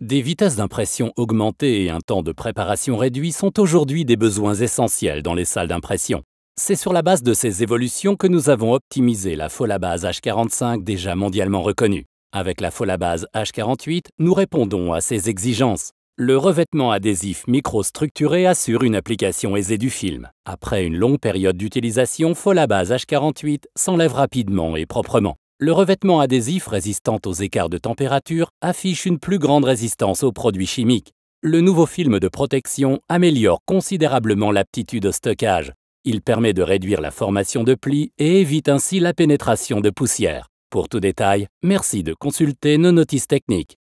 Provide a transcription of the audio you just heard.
Des vitesses d'impression augmentées et un temps de préparation réduit sont aujourd'hui des besoins essentiels dans les salles d'impression. C'est sur la base de ces évolutions que nous avons optimisé la Folabase H45 déjà mondialement reconnue. Avec la Folabase H48, nous répondons à ces exigences. Le revêtement adhésif microstructuré assure une application aisée du film. Après une longue période d'utilisation, Folabase H48 s'enlève rapidement et proprement le revêtement adhésif résistant aux écarts de température affiche une plus grande résistance aux produits chimiques. Le nouveau film de protection améliore considérablement l'aptitude au stockage. Il permet de réduire la formation de plis et évite ainsi la pénétration de poussière. Pour tout détail, merci de consulter nos notices techniques.